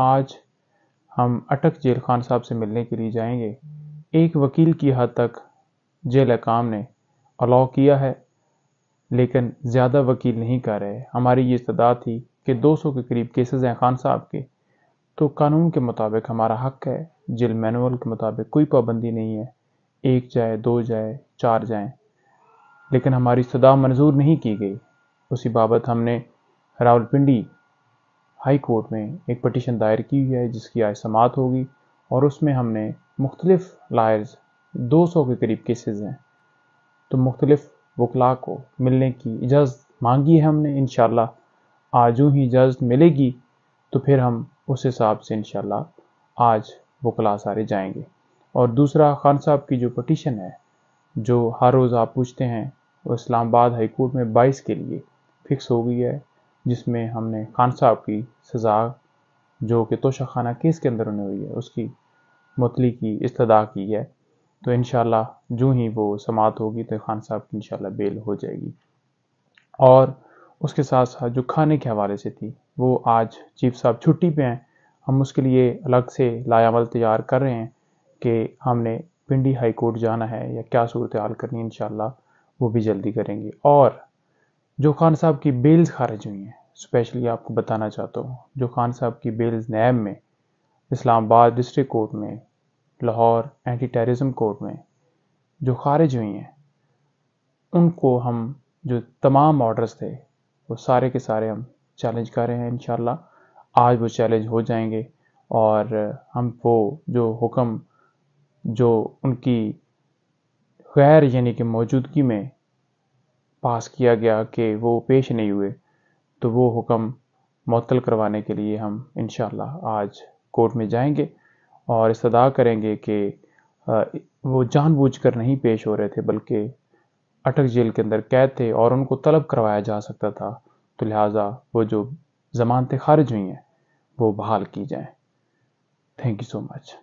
आज हम अटक जेल खान साहब से मिलने के लिए जाएंगे एक वकील की हद तक जेल अकाम ने अलाउ किया है लेकिन ज़्यादा वकील नहीं कर रहे हमारी ये इस्तदाद थी कि 200 के करीब केसेस हैं खान साहब के तो कानून के मुताबिक हमारा हक है जेल मैनुअल के मुताबिक कोई पाबंदी नहीं है एक जाए दो जाए चार जाए लेकिन हमारी सदा मंजूर नहीं की गई उसी बाबत हमने रावलपिंडी हाई कोर्ट में एक पटिशन दायर की हुई है जिसकी आज समात होगी और उसमें हमने मुख्तलिफ लायर्स 200 के करीब केसेस हैं तो मुख्तलिफ वकला को मिलने की इजाज़त मांगी है हमने इन आज ही इजाज़त मिलेगी तो फिर हम उस हिसाब से इन आज वकला सारे जाएंगे और दूसरा खान साहब की जो पटिशन है जो हर रोज़ आप पूछते हैं वो इस्लामाबाद हाई कोर्ट में बाईस के लिए फिक्स हो गई है जिसमें हमने खान साहब की सज़ा जो कि तोशा खाना केस के अंदर उन्हें हुई है उसकी मतली की इस्तः की है तो इन जूँ ही वो समात होगी तो खान साहब की इन बेल हो जाएगी और उसके साथ साथ जो खाने के हवाले से थी वो आज चीफ साहब छुट्टी पे हैं हम उसके लिए अलग से लायामल तैयार कर रहे हैं कि हमने पिंडी हाई कोर्ट जाना है या क्या सूरत हाल करनी है इन वो भी जल्दी करेंगे और जो खान साहब की बेल्स खारिज हुई हैं स्पेशली आपको बताना चाहता हूँ जो खान साहब की बेल्स नैब में इस्लामाबाद डिस्ट्रिक्ट कोर्ट में लाहौर एंटी टेररिज्म कोर्ट में जो खारिज हुई हैं उनको हम जो तमाम ऑर्डर्स थे वो सारे के सारे हम चैलेंज कर रहे हैं इन आज वो चैलेंज हो जाएंगे और हम वो जो हुक्म जो उनकी गैर यानी कि मौजूदगी में पास किया गया कि वो पेश नहीं हुए तो वो हुक्म मअतल करवाने के लिए हम इन आज कोर्ट में जाएंगे और इस्तदा करेंगे कि वो जानबूझकर नहीं पेश हो रहे थे बल्कि अटक जेल के अंदर कैद थे और उनको तलब करवाया जा सकता था तो लिहाजा वो जो ज़मानतें खारिज हुई हैं वो बहाल की जाएं थैंक यू सो मच